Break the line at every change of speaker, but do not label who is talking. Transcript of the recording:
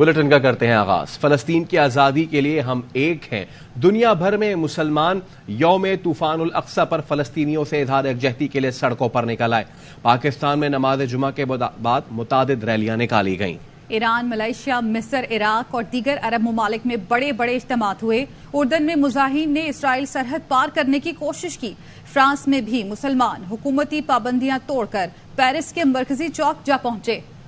bulletin का करते हैं आगाज फलस्तीन की आजादी के लिए हम एक हैं दुनिया भर में मुसलमान यौम तूफान उल अक्सा पर फलस्तीनियों से इधार यकजहती के लिए सड़कों पर निकल आए पाकिस्तान में नमाज जुमा के बाद मुताद रैलियां निकाली गईं
ईरान मलेशिया मिस्र इराक और दीगर अरब ममालिक में बड़े बड़े इज्तम हुए उर्दन में मुजाहिन ने इसराइल सरहद पार करने की कोशिश की फ्रांस में भी मुसलमान हुकूमती पाबंदियां तोड़कर पेरिस के मरकजी चौक जा पहुंचे